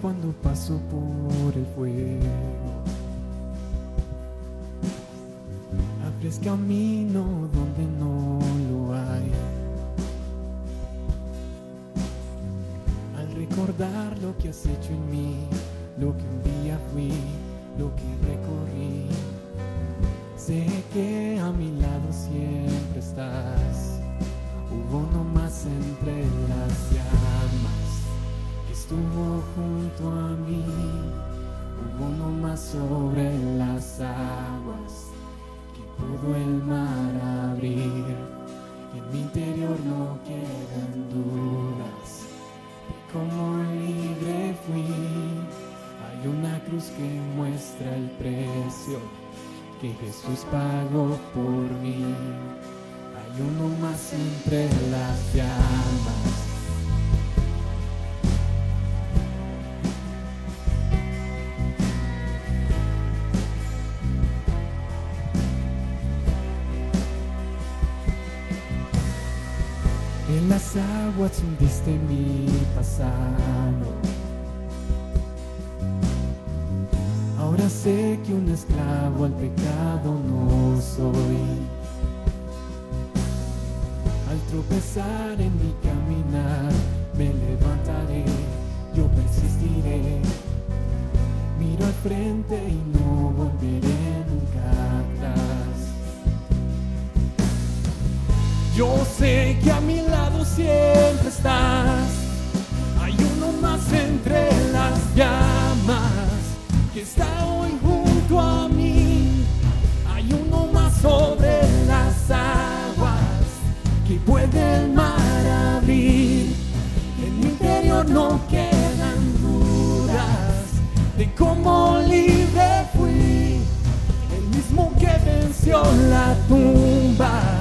cuando paso por el fuego. Abres camino donde no lo hay. Al recordar lo que has hecho en mí, lo que un día fui, lo que recorrí, sé que a mi lado siempre estás. Hubo no más entre las llamas estuvo junto a mí, hubo uno más sobre las aguas que pudo el mar abrir. En mi interior no quedan dudas de cómo libre fui. Hay una cruz que muestra el precio que Jesús pagó por mí. Hay uno más entre las llamas escondiste mi pasado. Ahora sé que un esclavo al pecado no soy. Al tropezar en mi caminar, me levantaré, yo persistiré. Miro al frente y no no quedan dudas de cómo libre fui, el mismo que venció la tumba.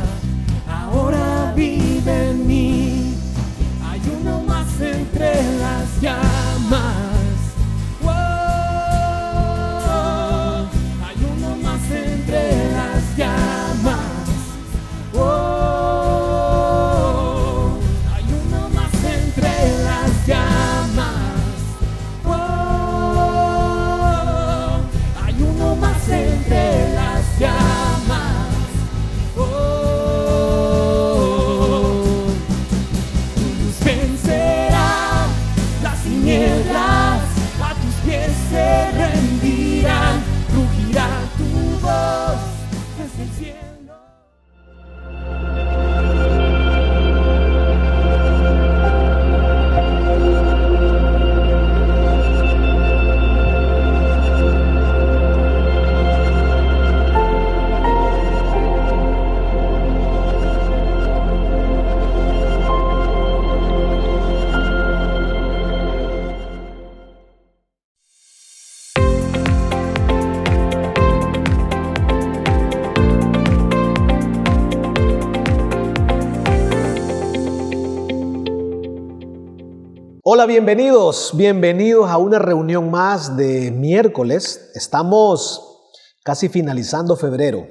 bienvenidos, bienvenidos a una reunión más de miércoles. Estamos casi finalizando febrero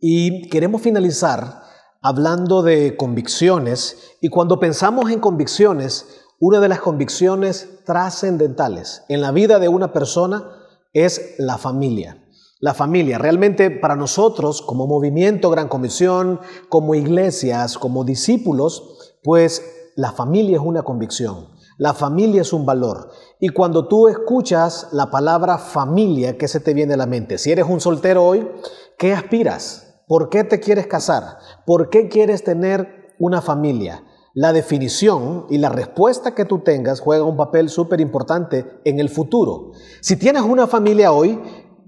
y queremos finalizar hablando de convicciones y cuando pensamos en convicciones, una de las convicciones trascendentales en la vida de una persona es la familia. La familia, realmente para nosotros como movimiento, gran comisión, como iglesias, como discípulos, pues la familia es una convicción. La familia es un valor. Y cuando tú escuchas la palabra familia, ¿qué se te viene a la mente? Si eres un soltero hoy, ¿qué aspiras? ¿Por qué te quieres casar? ¿Por qué quieres tener una familia? La definición y la respuesta que tú tengas juega un papel súper importante en el futuro. Si tienes una familia hoy,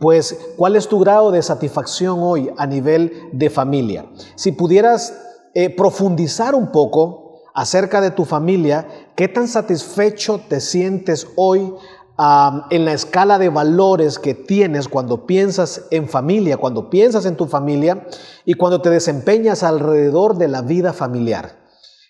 pues ¿cuál es tu grado de satisfacción hoy a nivel de familia? Si pudieras eh, profundizar un poco acerca de tu familia, qué tan satisfecho te sientes hoy en la escala de valores que tienes cuando piensas en familia, cuando piensas en tu familia y cuando te desempeñas alrededor de la vida familiar.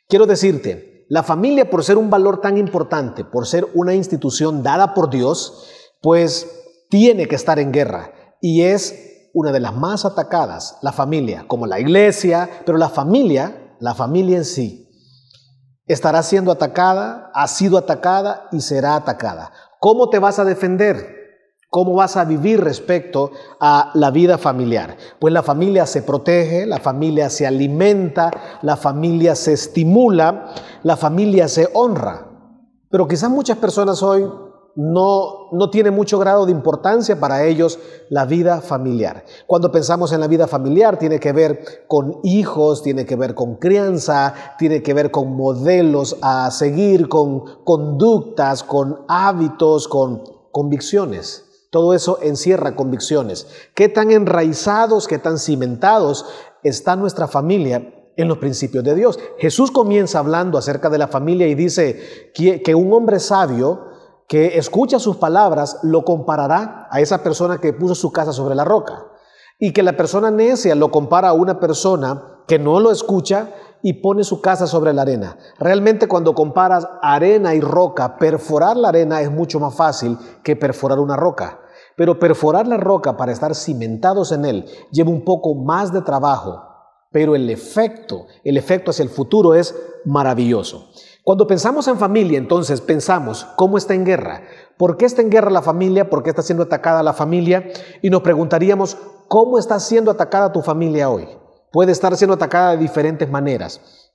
Quiero decirte, la familia por ser un valor tan importante, por ser una institución dada por Dios, pues tiene que estar en guerra y es una de las más atacadas, la familia, como la iglesia, pero la familia, la familia en sí estará siendo atacada, ha sido atacada y será atacada. ¿Cómo te vas a defender? ¿Cómo vas a vivir respecto a la vida familiar? Pues la familia se protege, la familia se alimenta, la familia se estimula, la familia se honra. Pero quizás muchas personas hoy no, tiene mucho grado de importancia para ellos la vida familiar. Cuando pensamos en la vida familiar, tiene que ver con hijos, tiene que ver con crianza, tiene que ver con modelos a seguir, con conductas, con hábitos, con convicciones. Todo eso encierra convicciones. ¿Qué tan enraizados, qué tan cimentados está nuestra familia en los principios de Dios? Jesús comienza hablando acerca de la familia y dice que un hombre sabio que escucha sus palabras lo comparará a esa persona que puso su casa sobre la roca. Y que la persona necia lo compara a una persona que no lo escucha y pone su casa sobre la arena. Realmente cuando comparas arena y roca, perforar la arena es mucho más fácil que perforar una roca. Pero perforar la roca para estar cimentados en él lleva un poco más de trabajo, pero el efecto, el efecto hacia el futuro es maravilloso. Cuando pensamos en familia, entonces pensamos, ¿cómo está en guerra? ¿Por qué está en guerra la familia? ¿Por qué está siendo atacada la familia? Y nos preguntaríamos, ¿cómo está siendo atacada tu familia hoy? Puede estar siendo atacada de diferentes maneras.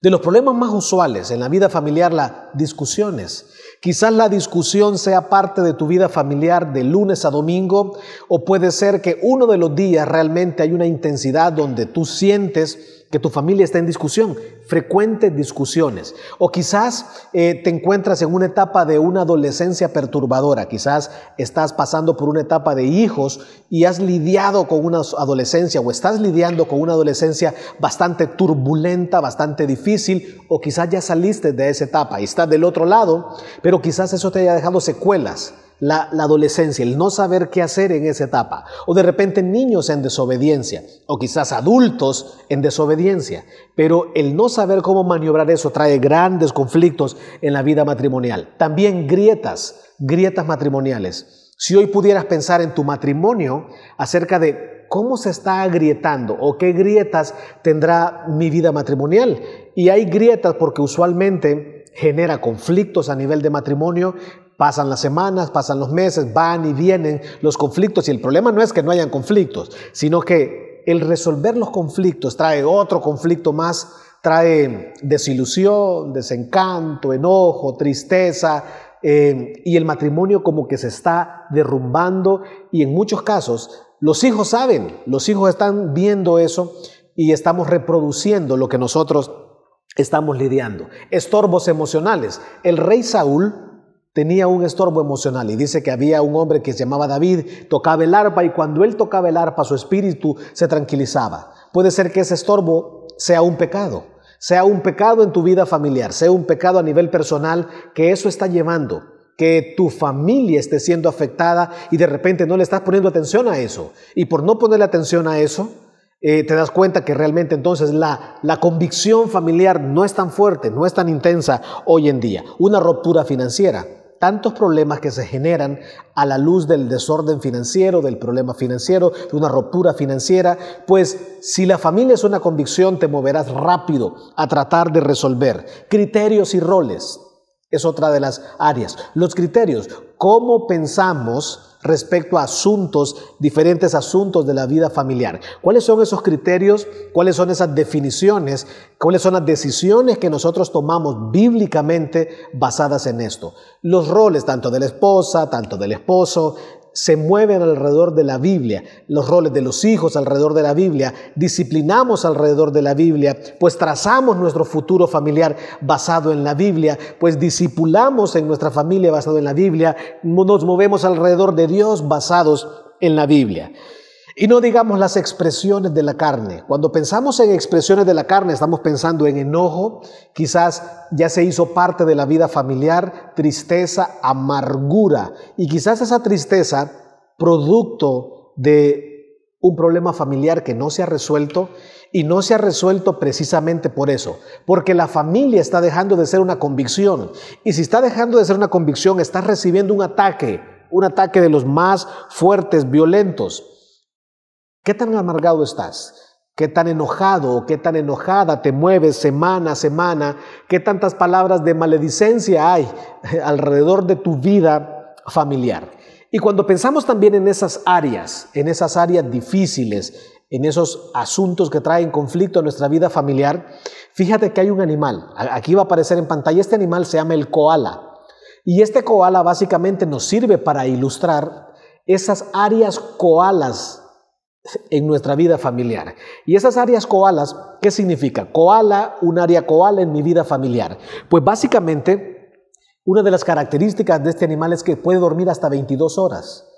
De los problemas más usuales en la vida familiar, las discusiones. Quizás la discusión sea parte de tu vida familiar de lunes a domingo o puede ser que uno de los días realmente hay una intensidad donde tú sientes que tu familia está en discusión, frecuentes discusiones. O quizás eh, te encuentras en una etapa de una adolescencia perturbadora, quizás estás pasando por una etapa de hijos y has lidiado con una adolescencia o estás lidiando con una adolescencia bastante turbulenta, bastante difícil, o quizás ya saliste de esa etapa y estás del otro lado, pero quizás eso te haya dejado secuelas la, adolescencia, el no saber qué hacer en esa etapa. O de repente niños en desobediencia, o quizás adultos en desobediencia. Pero el no saber cómo maniobrar eso trae grandes conflictos en la vida matrimonial. También grietas, grietas matrimoniales. Si hoy pudieras pensar en tu matrimonio acerca de cómo se está agrietando o qué grietas tendrá mi vida matrimonial. Y hay grietas porque usualmente genera conflictos a nivel de matrimonio, Pasan las semanas, pasan los meses, van y vienen los conflictos y el problema no es que no hayan conflictos, sino que el resolver los conflictos trae otro conflicto más, trae desilusión, desencanto, enojo, tristeza, eh, y el matrimonio como que se está derrumbando y en muchos casos los hijos saben, los hijos están viendo eso y estamos reproduciendo lo que nosotros estamos lidiando. Estorbos emocionales. El rey Saúl tenía un estorbo emocional y dice que había un hombre que se llamaba David, tocaba el arpa y cuando él tocaba el arpa su espíritu se tranquilizaba. Puede ser que ese estorbo sea un pecado, sea un pecado en tu vida familiar, sea un pecado a nivel personal que eso está llevando que tu familia esté siendo afectada y de repente no le estás poniendo atención a eso. Y por no ponerle atención a eso, eh, te das cuenta que realmente entonces la, la convicción familiar no es tan fuerte, no es tan intensa hoy en día. Una ruptura financiera, tantos problemas que se generan a la luz del desorden financiero, del problema financiero, de una ruptura financiera, pues si la familia es una convicción, te moverás rápido a tratar de resolver criterios y roles. Es otra de las áreas. Los criterios, cómo pensamos respecto a asuntos, diferentes asuntos de la vida familiar. ¿Cuáles son esos criterios? ¿Cuáles son esas definiciones? ¿Cuáles son las decisiones que nosotros tomamos bíblicamente basadas en esto? Los roles, tanto de la esposa, tanto del esposo, se mueven alrededor de la Biblia, los roles de los hijos alrededor de la Biblia, disciplinamos alrededor de la Biblia, pues trazamos nuestro futuro familiar basado en la Biblia, pues disipulamos en nuestra familia basado en la Biblia, nos movemos alrededor de Dios basados en la Biblia. Y no digamos las expresiones de la carne. Cuando pensamos en expresiones de la carne, estamos pensando en enojo, quizás ya se hizo parte de la vida familiar, tristeza, amargura. Y quizás esa tristeza, producto de un problema familiar que no se ha resuelto y no se ha resuelto precisamente por eso, porque la familia está dejando de ser una convicción. Y si está dejando de ser una convicción, está recibiendo un ataque, un ataque de los más fuertes, violentos. ¿Qué tan amargado estás? ¿Qué tan enojado o qué tan enojada te mueves semana a semana? ¿Qué tantas palabras de maledicencia hay alrededor de tu vida familiar? Y cuando pensamos también en esas áreas, en esas áreas difíciles, en esos asuntos que traen conflicto a nuestra vida familiar, fíjate que hay un animal. Aquí va a aparecer en pantalla. Este animal se llama el koala. Y este koala básicamente nos sirve para ilustrar esas áreas koalas en nuestra vida familiar. Y esas áreas koalas, ¿qué significa? Koala, un área koala en mi vida familiar. Pues básicamente, una de las características de este animal es que puede dormir hasta 22 horas.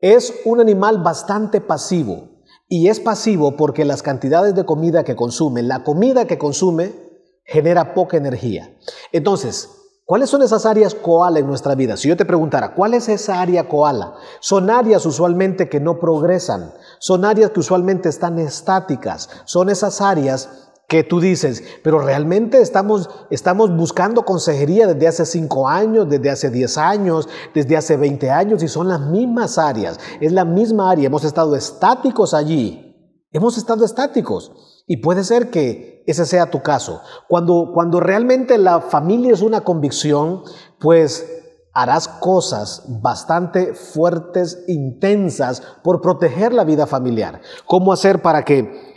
Es un animal bastante pasivo. Y es pasivo porque las cantidades de comida que consume, la comida que consume, genera poca energía. Entonces, ¿Cuáles son esas áreas koala en nuestra vida? Si yo te preguntara, ¿cuál es esa área koala? Son áreas usualmente que no progresan, son áreas que usualmente están estáticas, son esas áreas que tú dices, pero realmente estamos, estamos buscando consejería desde hace 5 años, desde hace 10 años, desde hace 20 años y son las mismas áreas, es la misma área, hemos estado estáticos allí, hemos estado estáticos. Y puede ser que ese sea tu caso. Cuando, cuando realmente la familia es una convicción, pues harás cosas bastante fuertes, intensas, por proteger la vida familiar. ¿Cómo hacer para que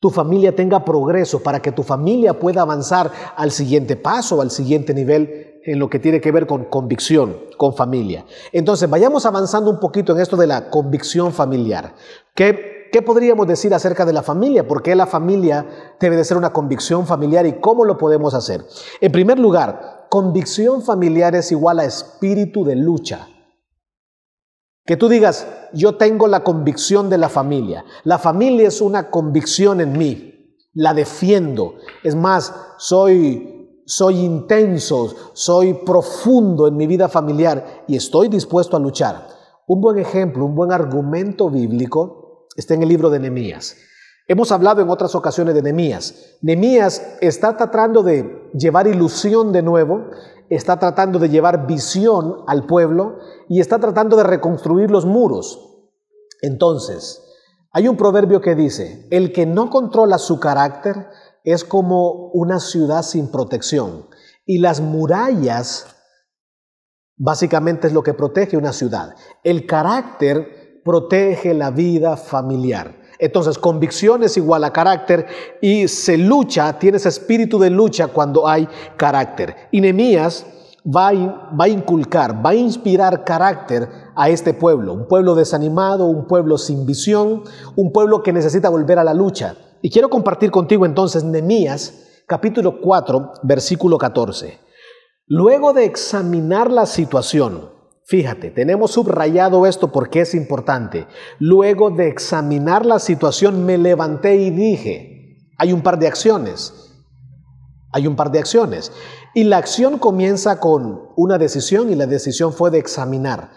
tu familia tenga progreso, para que tu familia pueda avanzar al siguiente paso, al siguiente nivel en lo que tiene que ver con convicción, con familia. Entonces, vayamos avanzando un poquito en esto de la convicción familiar. ¿Qué ¿qué podríamos decir acerca de la familia? ¿Por qué la familia debe de ser una convicción familiar y cómo lo podemos hacer? En primer lugar, convicción familiar es igual a espíritu de lucha. Que tú digas, yo tengo la convicción de la familia. La familia es una convicción en mí. La defiendo. Es más, soy soy intenso, soy profundo en mi vida familiar y estoy dispuesto a luchar. Un buen ejemplo, un buen argumento bíblico Está en el libro de Nehemías. Hemos hablado en otras ocasiones de Nehemías. Nehemías está tratando de llevar ilusión de nuevo, está tratando de llevar visión al pueblo y está tratando de reconstruir los muros. Entonces, hay un proverbio que dice, el que no controla su carácter es como una ciudad sin protección. Y las murallas básicamente es lo que protege una ciudad. El carácter protege la vida familiar. Entonces, convicción es igual a carácter y se lucha, tienes espíritu de lucha cuando hay carácter. Y Nehemías va, va a inculcar, va a inspirar carácter a este pueblo, un pueblo desanimado, un pueblo sin visión, un pueblo que necesita volver a la lucha. Y quiero compartir contigo entonces Nehemías capítulo 4, versículo 14. Luego de examinar la situación, Fíjate, tenemos subrayado esto porque es importante. Luego de examinar la situación me levanté y dije, hay un par de acciones, hay un par de acciones. Y la acción comienza con una decisión y la decisión fue de examinar.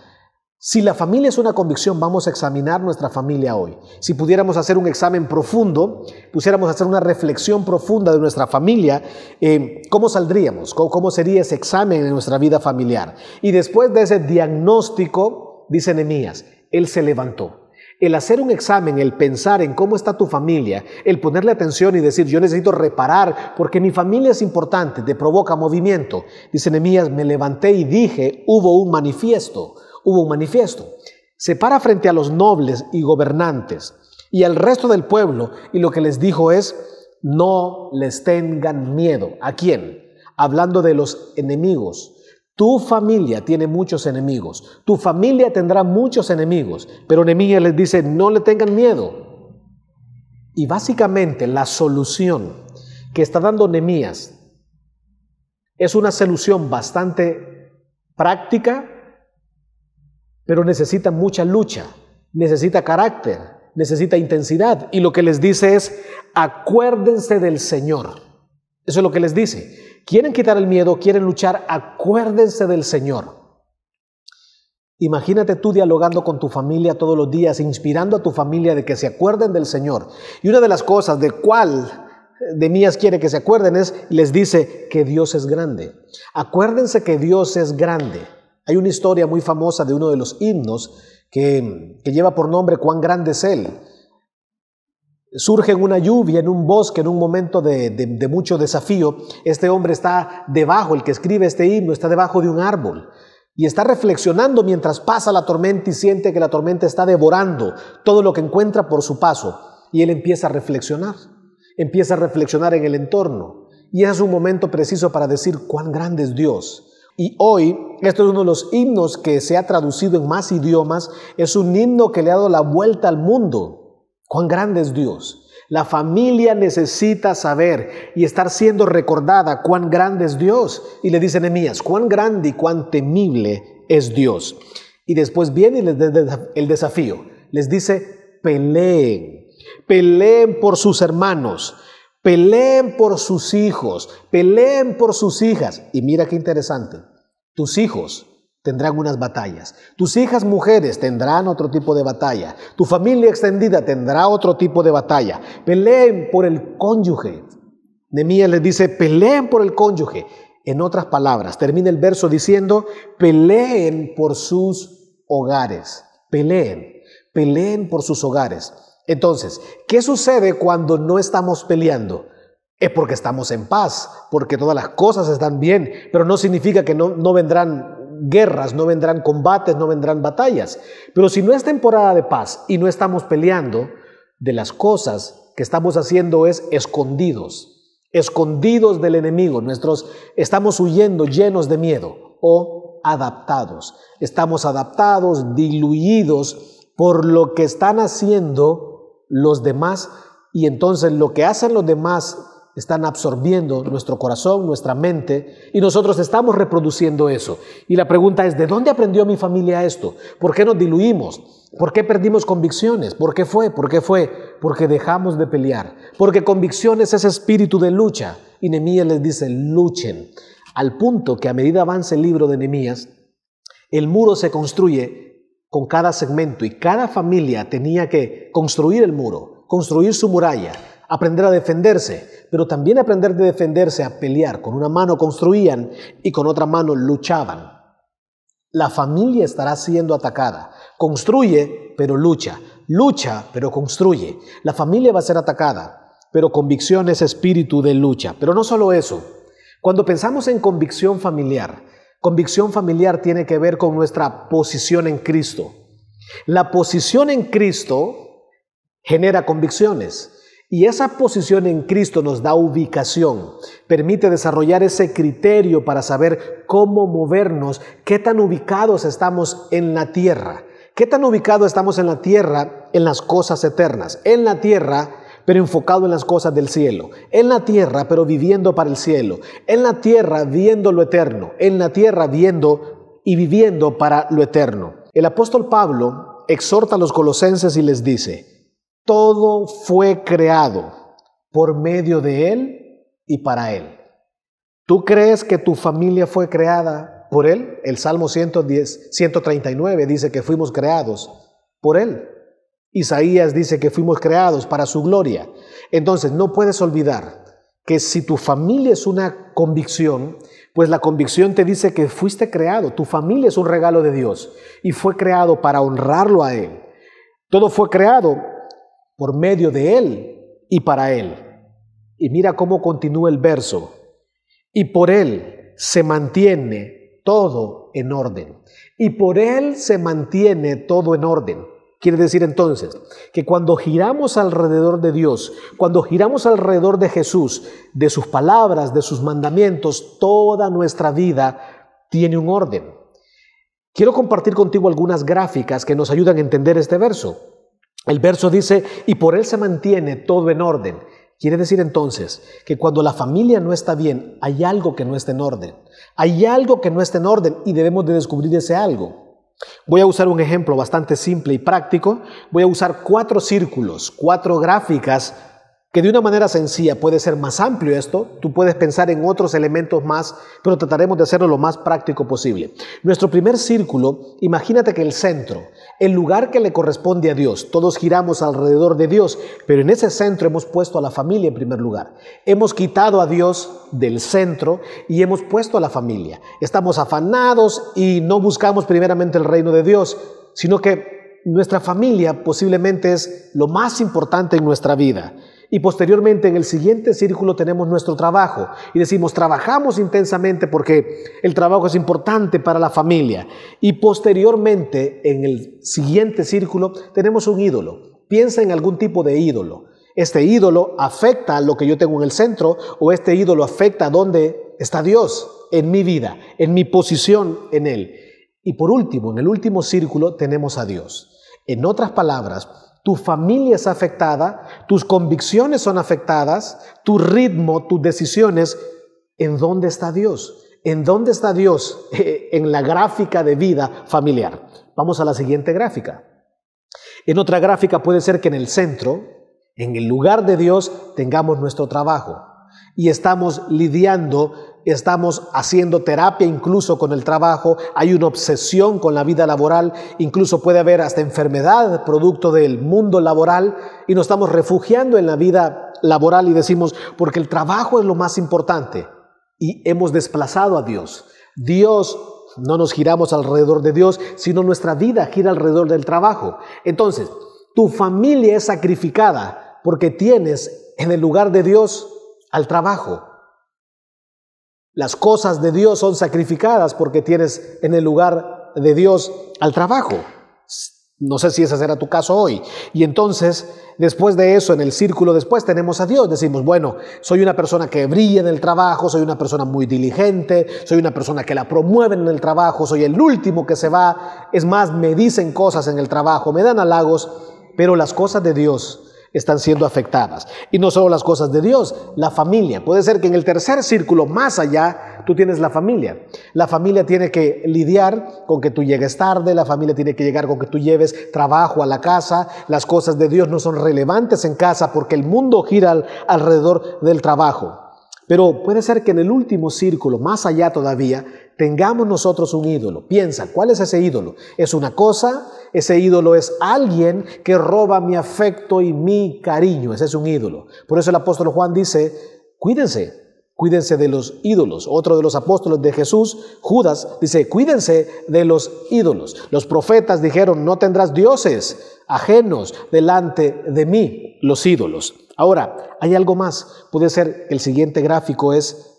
Si la familia es una convicción, vamos a examinar nuestra familia hoy. Si pudiéramos hacer un examen profundo, pusiéramos hacer una reflexión profunda de nuestra familia, eh, ¿cómo saldríamos? ¿Cómo, ¿Cómo sería ese examen en nuestra vida familiar? Y después de ese diagnóstico, dice Nehemías, él se levantó. El hacer un examen, el pensar en cómo está tu familia, el ponerle atención y decir, yo necesito reparar porque mi familia es importante, te provoca movimiento. Dice Nehemías, me levanté y dije, hubo un manifiesto hubo un manifiesto. Se para frente a los nobles y gobernantes y al resto del pueblo y lo que les dijo es, no les tengan miedo. ¿A quién? Hablando de los enemigos. Tu familia tiene muchos enemigos. Tu familia tendrá muchos enemigos. Pero Nehemías les dice, no le tengan miedo. Y básicamente la solución que está dando Nehemías es una solución bastante práctica, pero necesita mucha lucha, necesita carácter, necesita intensidad. Y lo que les dice es, acuérdense del Señor. Eso es lo que les dice. Quieren quitar el miedo, quieren luchar, acuérdense del Señor. Imagínate tú dialogando con tu familia todos los días, inspirando a tu familia de que se acuerden del Señor. Y una de las cosas de cuál de Mías quiere que se acuerden es, les dice que Dios es grande. Acuérdense que Dios es grande. Hay una historia muy famosa de uno de los himnos que, lleva por nombre Cuán grande es Él. Surge en una lluvia, en un bosque, en un momento de, mucho desafío. Este hombre está debajo, el que escribe este himno, está debajo de un árbol y está reflexionando mientras pasa la tormenta y siente que la tormenta está devorando todo lo que encuentra por su paso. Y él empieza a reflexionar, empieza a reflexionar en el entorno. Y es un momento preciso para decir cuán grande es Dios y hoy, esto es uno de los himnos que se ha traducido en más idiomas, es un himno que le ha dado la vuelta al mundo. Cuán grande es Dios. La familia necesita saber y estar siendo recordada cuán grande es Dios. Y le dice Nehemías, cuán grande y cuán temible es Dios. Y después viene el desafío. Les dice, peleen, peleen por sus hermanos, Peleen por sus hijos, peleen por sus hijas. Y mira qué interesante, tus hijos tendrán unas batallas, tus hijas mujeres tendrán otro tipo de batalla, tu familia extendida tendrá otro tipo de batalla. Peleen por el cónyuge. Nemías les dice, peleen por el cónyuge. En otras palabras, termina el verso diciendo, peleen por sus hogares, peleen, peleen por sus hogares. Entonces, ¿qué sucede cuando no estamos peleando? Es porque estamos en paz, porque todas las cosas están bien, pero no significa que no, no vendrán guerras, no vendrán combates, no vendrán batallas. Pero si no es temporada de paz y no estamos peleando, de las cosas que estamos haciendo es escondidos, escondidos del enemigo, nuestros estamos huyendo llenos de miedo o adaptados. Estamos adaptados, diluidos por lo que están haciendo los demás y entonces lo que hacen los demás están absorbiendo nuestro corazón, nuestra mente, y nosotros estamos reproduciendo eso. Y la pregunta es, ¿de dónde aprendió mi familia esto? ¿Por qué nos diluimos? ¿Por qué perdimos convicciones? ¿Por qué fue? ¿Por qué fue? Porque dejamos de pelear. Porque convicciones es espíritu de lucha. Y Nehemías les dice, luchen. Al punto que a medida avanza el libro de Nehemías, el muro se construye con cada segmento y cada familia tenía que construir el muro, construir su muralla, aprender a defenderse, pero también aprender de defenderse a pelear. Con una mano construían y con otra mano luchaban. La familia estará siendo atacada. Construye, pero lucha. Lucha, pero construye. La familia va a ser atacada, pero convicción es espíritu de lucha. Pero no solo eso. Cuando pensamos en convicción familiar, Convicción familiar tiene que ver con nuestra posición en Cristo. La posición en Cristo genera convicciones y esa posición en Cristo nos da ubicación, permite desarrollar ese criterio para saber cómo movernos, qué tan ubicados estamos en la tierra, qué tan ubicados estamos en la tierra en las cosas eternas, en la tierra pero enfocado en las cosas del cielo. En la tierra, pero viviendo para el cielo. En la tierra, viendo lo eterno. En la tierra, viendo y viviendo para lo eterno. El apóstol Pablo exhorta a los colosenses y les dice, todo fue creado por medio de Él y para Él. ¿Tú crees que tu familia fue creada por Él? El Salmo 139 dice que fuimos creados por Él. Isaías dice que fuimos creados para su gloria. Entonces, no puedes olvidar que si tu familia es una convicción, pues la convicción te dice que fuiste creado, tu familia es un regalo de Dios y fue creado para honrarlo a Él. Todo fue creado por medio de Él y para Él. Y mira cómo continúa el verso. Y por Él se mantiene todo en orden. Y por Él se mantiene todo en orden. Quiere decir entonces que cuando giramos alrededor de Dios, cuando giramos alrededor de Jesús, de sus palabras, de sus mandamientos, toda nuestra vida tiene un orden. Quiero compartir contigo algunas gráficas que nos ayudan a entender este verso. El verso dice, y por él se mantiene todo en orden. Quiere decir entonces que cuando la familia no está bien, hay algo que no está en orden. Hay algo que no está en orden y debemos de descubrir ese algo. Voy a usar un ejemplo bastante simple y práctico. Voy a usar cuatro círculos, cuatro gráficas que de una manera sencilla puede ser más amplio esto, tú puedes pensar en otros elementos más, pero trataremos de hacerlo lo más práctico posible. Nuestro primer círculo, imagínate que el centro, el lugar que le corresponde a Dios, todos giramos alrededor de Dios, pero en ese centro hemos puesto a la familia en primer lugar. Hemos quitado a Dios del centro y hemos puesto a la familia. Estamos afanados y no buscamos primeramente el reino de Dios, sino que nuestra familia posiblemente es lo más importante en nuestra vida. Y posteriormente en el siguiente círculo tenemos nuestro trabajo y decimos, trabajamos intensamente porque el trabajo es importante para la familia. Y posteriormente en el siguiente círculo tenemos un ídolo. Piensa en algún tipo de ídolo. Este ídolo afecta a lo que yo tengo en el centro o este ídolo afecta a dónde está Dios en mi vida, en mi posición en Él. Y por último, en el último círculo tenemos a Dios. En otras palabras, tu familia es afectada, tus convicciones son afectadas, tu ritmo, tus decisiones. ¿En dónde está Dios? ¿En dónde está Dios eh, en la gráfica de vida familiar? Vamos a la siguiente gráfica. En otra gráfica puede ser que en el centro, en el lugar de Dios, tengamos nuestro trabajo y estamos lidiando estamos haciendo terapia incluso con el trabajo, hay una obsesión con la vida laboral, incluso puede haber hasta enfermedad producto del mundo laboral y nos estamos refugiando en la vida laboral y decimos, porque el trabajo es lo más importante y hemos desplazado a Dios. Dios no nos giramos alrededor de Dios, sino nuestra vida gira alrededor del trabajo. Entonces, tu familia es sacrificada porque tienes en el lugar de Dios al trabajo. Las cosas de Dios son sacrificadas porque tienes en el lugar de Dios al trabajo. No sé si ese será tu caso hoy. Y entonces, después de eso, en el círculo después tenemos a Dios. Decimos, bueno, soy una persona que brilla en el trabajo, soy una persona muy diligente, soy una persona que la promueven en el trabajo, soy el último que se va. Es más, me dicen cosas en el trabajo, me dan halagos, pero las cosas de Dios están siendo afectadas. Y no solo las cosas de Dios, la familia. Puede ser que en el tercer círculo, más allá, tú tienes la familia. La familia tiene que lidiar con que tú llegues tarde, la familia tiene que llegar con que tú lleves trabajo a la casa, las cosas de Dios no son relevantes en casa porque el mundo gira alrededor del trabajo. Pero puede ser que en el último círculo, más allá todavía, tengamos nosotros un ídolo. Piensa, ¿cuál es ese ídolo? ¿Es una cosa? Ese ídolo es alguien que roba mi afecto y mi cariño. Ese es un ídolo. Por eso el apóstol Juan dice, cuídense, cuídense de los ídolos. Otro de los apóstoles de Jesús, Judas, dice, cuídense de los ídolos. Los profetas dijeron, no tendrás dioses ajenos delante de mí, los ídolos. Ahora, hay algo más. Puede ser, el siguiente gráfico es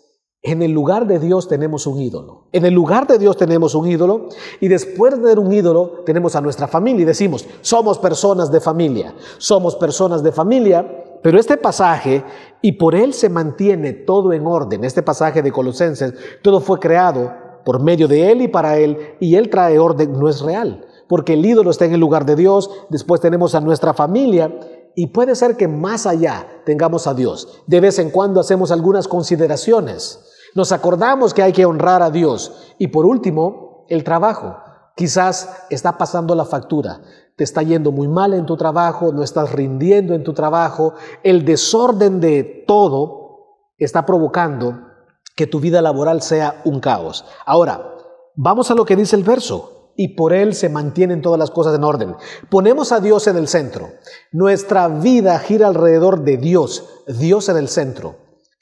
en el lugar de Dios tenemos un ídolo. En el lugar de Dios tenemos un ídolo y después de un ídolo tenemos a nuestra familia y decimos, somos personas de familia, somos personas de familia, pero este pasaje, y por él se mantiene todo en orden, este pasaje de Colosenses, todo fue creado por medio de él y para él, y él trae orden, no es real, porque el ídolo está en el lugar de Dios, después tenemos a nuestra familia, y puede ser que más allá tengamos a Dios. De vez en cuando hacemos algunas consideraciones nos acordamos que hay que honrar a Dios. Y por último, el trabajo. Quizás está pasando la factura, te está yendo muy mal en tu trabajo, no estás rindiendo en tu trabajo, el desorden de todo está provocando que tu vida laboral sea un caos. Ahora, vamos a lo que dice el verso. Y por Él se mantienen todas las cosas en orden. Ponemos a Dios en el centro. Nuestra vida gira alrededor de Dios, Dios en el centro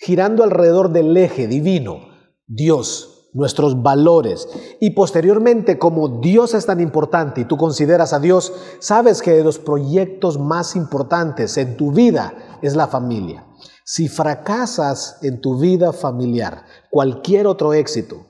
girando alrededor del eje divino, Dios, nuestros valores. Y posteriormente, como Dios es tan importante y tú consideras a Dios, sabes que de los proyectos más importantes en tu vida es la familia. Si fracasas en tu vida familiar, cualquier otro éxito,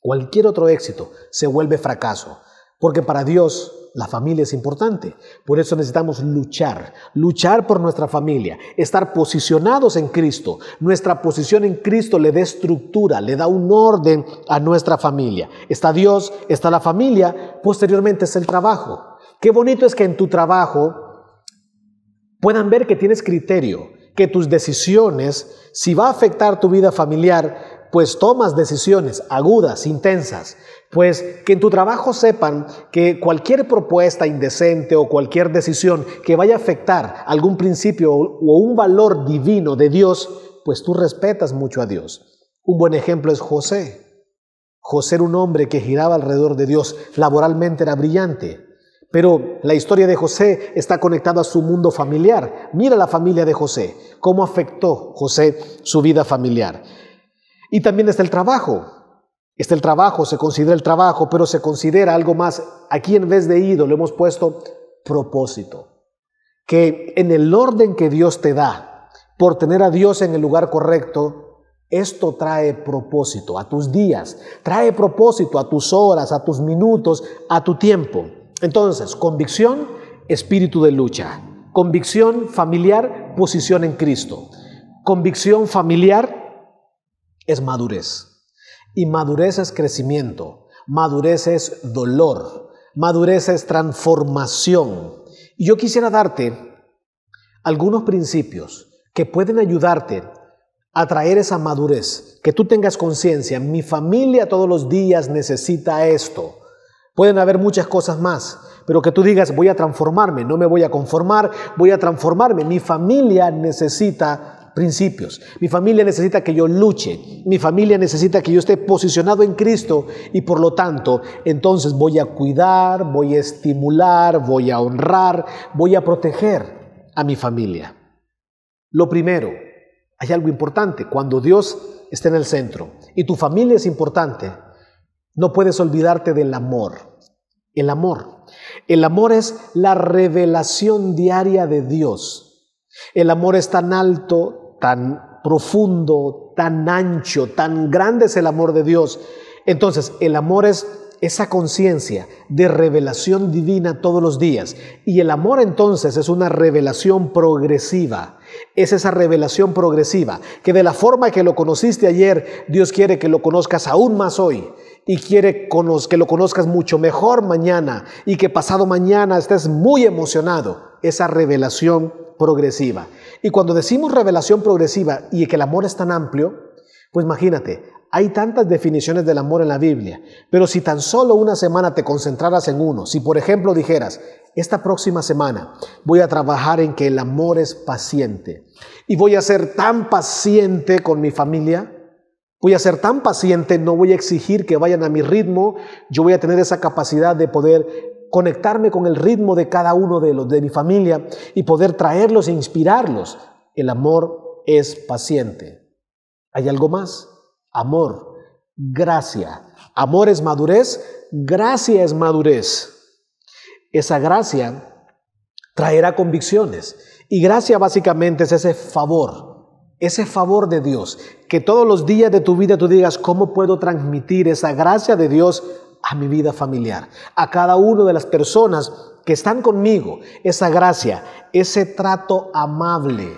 cualquier otro éxito se vuelve fracaso, porque para Dios la familia es importante. Por eso necesitamos luchar, luchar por nuestra familia, estar posicionados en Cristo. Nuestra posición en Cristo le da estructura, le da un orden a nuestra familia. Está Dios, está la familia, posteriormente es el trabajo. Qué bonito es que en tu trabajo puedan ver que tienes criterio, que tus decisiones, si va a afectar tu vida familiar, pues tomas decisiones agudas, intensas, pues que en tu trabajo sepan que cualquier propuesta indecente o cualquier decisión que vaya a afectar algún principio o un valor divino de Dios, pues tú respetas mucho a Dios. Un buen ejemplo es José. José era un hombre que giraba alrededor de Dios, laboralmente era brillante, pero la historia de José está conectada a su mundo familiar. Mira la familia de José, cómo afectó José su vida familiar. Y también está el trabajo. Está el trabajo, se considera el trabajo, pero se considera algo más. Aquí en vez de ídolo hemos puesto propósito. Que en el orden que Dios te da, por tener a Dios en el lugar correcto, esto trae propósito a tus días, trae propósito a tus horas, a tus minutos, a tu tiempo. Entonces, convicción, espíritu de lucha. Convicción familiar, posición en Cristo. Convicción familiar es madurez. Y madurez es crecimiento, madurez es dolor, madurez es transformación. Y yo quisiera darte algunos principios que pueden ayudarte a traer esa madurez, que tú tengas conciencia, mi familia todos los días necesita esto. Pueden haber muchas cosas más, pero que tú digas, voy a transformarme, no me voy a conformar, voy a transformarme, mi familia necesita principios. Mi familia necesita que yo luche. Mi familia necesita que yo esté posicionado en Cristo y por lo tanto, entonces voy a cuidar, voy a estimular, voy a honrar, voy a proteger a mi familia. Lo primero, hay algo importante, cuando Dios está en el centro y tu familia es importante, no puedes olvidarte del amor. El amor. El amor es la revelación diaria de Dios. El amor es tan alto, tan profundo, tan ancho, tan grande es el amor de Dios. Entonces, el amor es esa conciencia de revelación divina todos los días. Y el amor entonces es una revelación progresiva. Es esa revelación progresiva, que de la forma que lo conociste ayer, Dios quiere que lo conozcas aún más hoy y quiere que lo conozcas mucho mejor mañana y que pasado mañana estés muy emocionado. Esa revelación progresiva. Y cuando decimos revelación progresiva y que el amor es tan amplio, pues imagínate, hay tantas definiciones del amor en la Biblia, pero si tan solo una semana te concentraras en uno, si por ejemplo dijeras, esta próxima semana voy a trabajar en que el amor es paciente y voy a ser tan paciente con mi familia, voy a ser tan paciente, no voy a exigir que vayan a mi ritmo, yo voy a tener esa capacidad de poder conectarme con el ritmo de cada uno de los de mi familia y poder traerlos e inspirarlos. El amor es paciente. ¿Hay algo más? Amor, gracia. Amor es madurez, gracia es madurez. Esa gracia traerá convicciones. Y gracia básicamente es ese favor, ese favor de Dios, que todos los días de tu vida tú digas, ¿cómo puedo transmitir esa gracia de Dios a mi vida familiar, a cada una de las personas que están conmigo. Esa gracia, ese trato amable,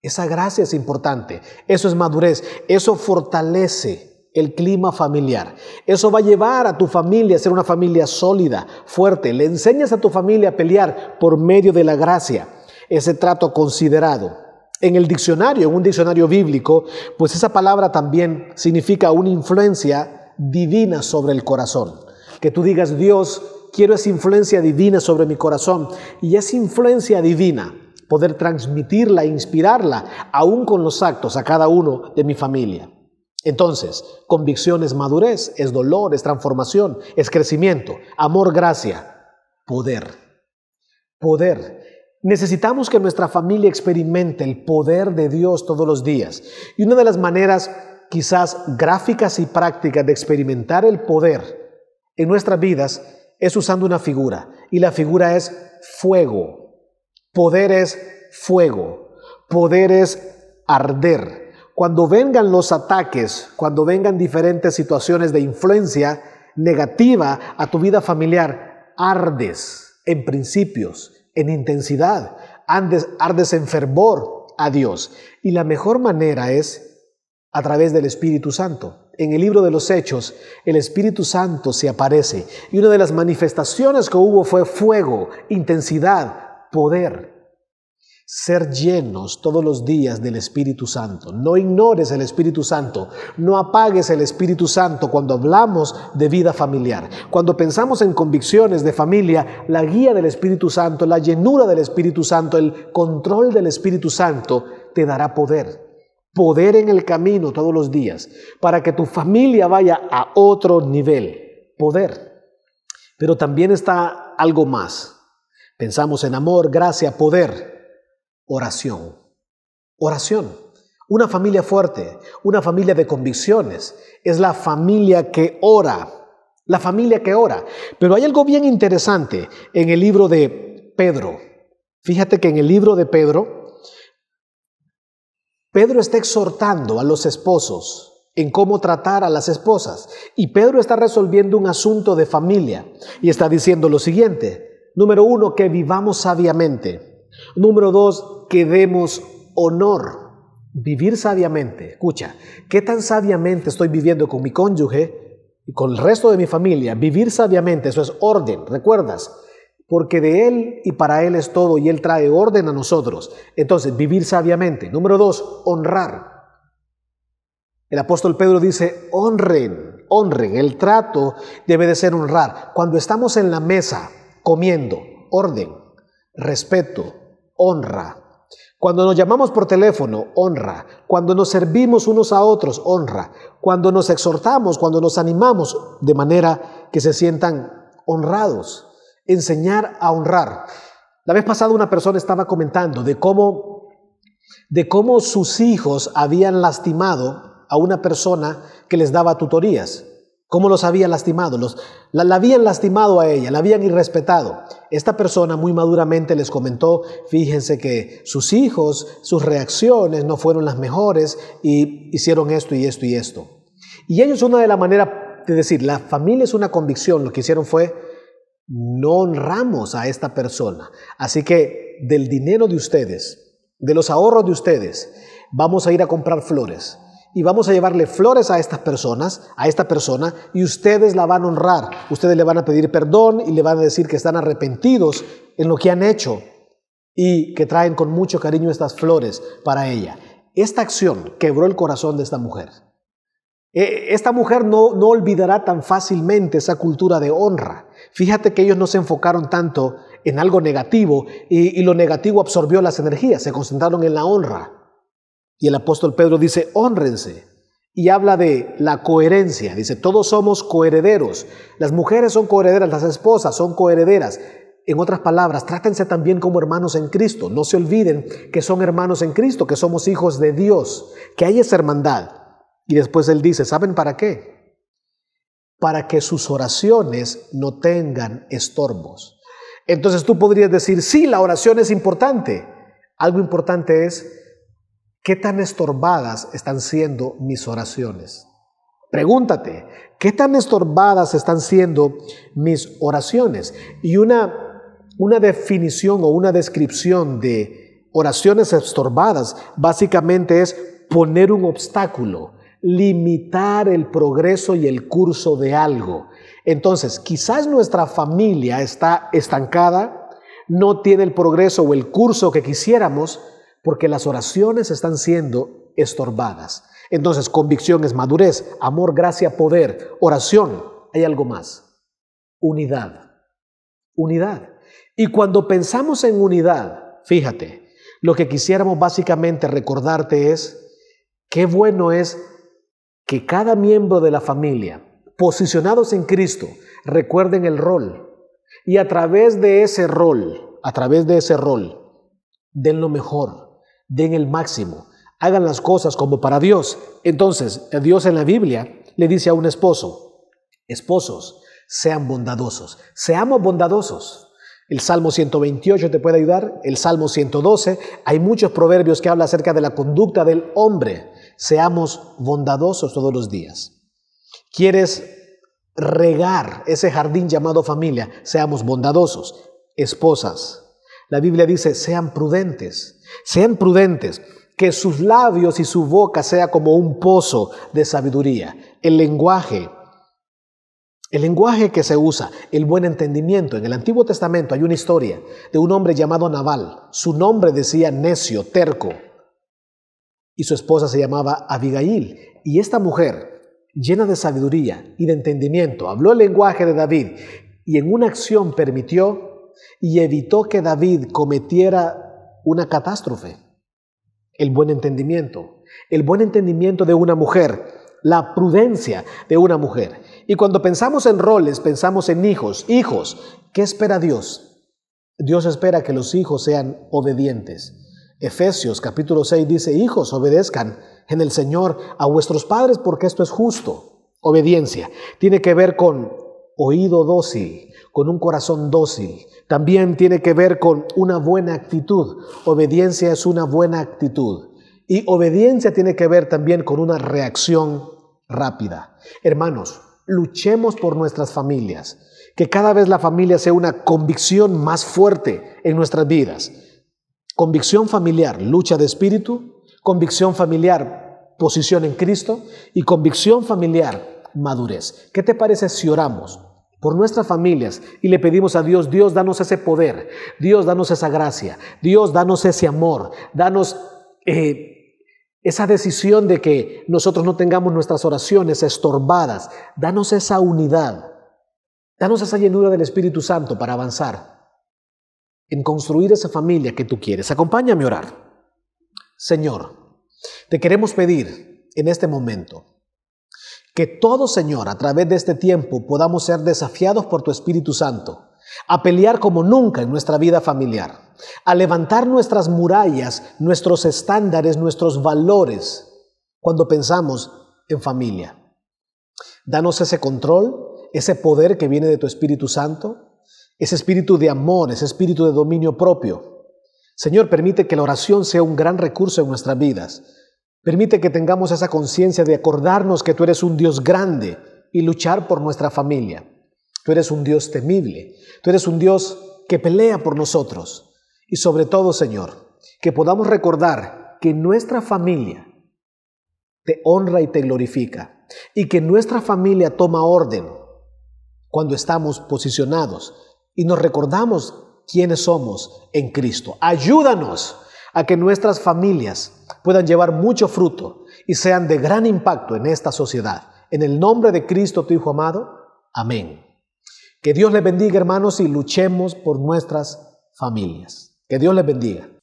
esa gracia es importante. Eso es madurez, eso fortalece el clima familiar. Eso va a llevar a tu familia a ser una familia sólida, fuerte. Le enseñas a tu familia a pelear por medio de la gracia, ese trato considerado. En el diccionario, en un diccionario bíblico, pues esa palabra también significa una influencia divina sobre el corazón. Que tú digas, Dios, quiero esa influencia divina sobre mi corazón. Y esa influencia divina, poder transmitirla, inspirarla, aún con los actos, a cada uno de mi familia. Entonces, convicción es madurez, es dolor, es transformación, es crecimiento, amor, gracia, poder. Poder. Necesitamos que nuestra familia experimente el poder de Dios todos los días. Y una de las maneras quizás gráficas y prácticas de experimentar el poder en nuestras vidas es usando una figura. Y la figura es fuego. Poder es fuego. Poder es arder. Cuando vengan los ataques, cuando vengan diferentes situaciones de influencia negativa a tu vida familiar, ardes en principios, en intensidad, ardes, ardes en fervor a Dios. Y la mejor manera es a través del Espíritu Santo. En el libro de los Hechos, el Espíritu Santo se aparece y una de las manifestaciones que hubo fue fuego, intensidad, poder. Ser llenos todos los días del Espíritu Santo. No ignores el Espíritu Santo. No apagues el Espíritu Santo cuando hablamos de vida familiar. Cuando pensamos en convicciones de familia, la guía del Espíritu Santo, la llenura del Espíritu Santo, el control del Espíritu Santo te dará poder poder en el camino todos los días, para que tu familia vaya a otro nivel, poder. Pero también está algo más. Pensamos en amor, gracia, poder, oración. Oración. Una familia fuerte, una familia de convicciones, es la familia que ora, la familia que ora. Pero hay algo bien interesante en el libro de Pedro. Fíjate que en el libro de Pedro, Pedro está exhortando a los esposos en cómo tratar a las esposas. Y Pedro está resolviendo un asunto de familia y está diciendo lo siguiente. Número uno, que vivamos sabiamente. Número dos, que demos honor. Vivir sabiamente. Escucha, ¿qué tan sabiamente estoy viviendo con mi cónyuge y con el resto de mi familia? Vivir sabiamente, eso es orden, ¿recuerdas? porque de Él y para Él es todo y Él trae orden a nosotros. Entonces, vivir sabiamente. Número dos, honrar. El apóstol Pedro dice, honren, honren. El trato debe de ser honrar. Cuando estamos en la mesa comiendo, orden, respeto, honra. Cuando nos llamamos por teléfono, honra. Cuando nos servimos unos a otros, honra. Cuando nos exhortamos, cuando nos animamos, de manera que se sientan honrados enseñar a honrar. La vez pasada una persona estaba comentando de cómo, de cómo sus hijos habían lastimado a una persona que les daba tutorías. ¿Cómo los había lastimado? Los, la, habían lastimado a ella, la habían irrespetado. Esta persona muy maduramente les comentó, fíjense que sus hijos, sus reacciones no fueron las mejores y hicieron esto y esto y esto. Y ellos una de las maneras de decir, la familia es una convicción, lo que hicieron fue no honramos a esta persona. Así que del dinero de ustedes, de los ahorros de ustedes, vamos a ir a comprar flores y vamos a llevarle flores a estas personas, a esta persona, y ustedes la van a honrar. Ustedes le van a pedir perdón y le van a decir que están arrepentidos en lo que han hecho y que traen con mucho cariño estas flores para ella. Esta acción quebró el corazón de esta mujer. E, esta mujer no, no olvidará tan fácilmente esa cultura de honra. Fíjate que ellos no se enfocaron tanto en algo negativo y, lo negativo absorbió las energías, se concentraron en la honra. Y el apóstol Pedro dice, honrense. Y habla de la coherencia. Dice, todos somos coherederos. Las mujeres son coherederas, las esposas son coherederas. En otras palabras, trátense también como hermanos en Cristo. No se olviden que son hermanos en Cristo, que somos hijos de Dios, que hay esa hermandad. Y después él dice, ¿saben para qué? para que sus oraciones no tengan estorbos. Entonces tú podrías decir, sí, la oración es importante. Algo importante es, ¿qué tan estorbadas están siendo mis oraciones? Pregúntate, ¿qué tan estorbadas están siendo mis oraciones? Y una, una definición o una descripción de oraciones estorbadas básicamente es poner un obstáculo limitar el progreso y el curso de algo. Entonces, quizás nuestra familia está estancada, no tiene el progreso o el curso que quisiéramos, porque las oraciones están siendo estorbadas. Entonces, convicción es madurez, amor, gracia, poder, oración. Hay algo más. Unidad. Unidad. Y cuando pensamos en unidad, fíjate, lo que quisiéramos básicamente recordarte es qué bueno es que cada miembro de la familia, posicionados en Cristo, recuerden el rol y a través de ese rol, a través de ese rol, den lo mejor, den el máximo, hagan las cosas como para Dios. Entonces, Dios en la Biblia le dice a un esposo, esposos, sean bondadosos, seamos bondadosos. El Salmo 128 te puede ayudar, el Salmo 112, hay muchos proverbios que habla acerca de la conducta del hombre seamos bondadosos todos los días. ¿Quieres regar ese jardín llamado familia? Seamos bondadosos. Esposas, la Biblia dice, sean prudentes, sean prudentes, que sus labios y su boca sea como un pozo de sabiduría. El lenguaje, el lenguaje que se usa, el buen entendimiento. En el Antiguo Testamento hay una historia de un hombre llamado Naval. Su nombre decía necio, terco y su esposa se llamaba Abigail. Y esta mujer, llena de sabiduría y de entendimiento, habló el lenguaje de David y en una acción permitió y evitó que David cometiera una catástrofe. El buen entendimiento, el buen entendimiento de una mujer, la prudencia de una mujer. Y cuando pensamos en roles, pensamos en hijos. Hijos, ¿qué espera Dios? Dios espera que los hijos sean obedientes. Efesios capítulo 6 dice, hijos, obedezcan en el Señor a vuestros padres porque esto es justo. Obediencia tiene que ver con oído dócil, con un corazón dócil. También tiene que ver con una buena actitud. Obediencia es una buena actitud. Y obediencia tiene que ver también con una reacción rápida. Hermanos, luchemos por nuestras familias. Que cada vez la familia sea una convicción más fuerte en nuestras vidas. Convicción familiar, lucha de espíritu. Convicción familiar, posición en Cristo. Y convicción familiar, madurez. ¿Qué te parece si oramos por nuestras familias y le pedimos a Dios, Dios, danos ese poder, Dios, danos esa gracia, Dios, danos ese amor, danos... Eh, esa decisión de que nosotros no tengamos nuestras oraciones estorbadas. Danos esa unidad. Danos esa llenura del Espíritu Santo para avanzar en construir esa familia que tú quieres. Acompáñame a orar. Señor, te queremos pedir en este momento que todo, Señor, a través de este tiempo podamos ser desafiados por tu Espíritu Santo a pelear como nunca en nuestra vida familiar, a levantar nuestras murallas, nuestros estándares, nuestros valores cuando pensamos en familia. Danos ese control, ese poder que viene de tu Espíritu Santo ese espíritu de amor, ese espíritu de dominio propio. Señor, permite que la oración sea un gran recurso en nuestras vidas. Permite que tengamos esa conciencia de acordarnos que tú eres un Dios grande y luchar por nuestra familia. Tú eres un Dios temible. Tú eres un Dios que pelea por nosotros. Y sobre todo, Señor, que podamos recordar que nuestra familia te honra y te glorifica. Y que nuestra familia toma orden cuando estamos posicionados y nos recordamos quiénes somos en Cristo. Ayúdanos a que nuestras familias puedan llevar mucho fruto y sean de gran impacto en esta sociedad. En el nombre de Cristo, tu Hijo amado. Amén. Que Dios les bendiga, hermanos, y luchemos por nuestras familias. Que Dios les bendiga.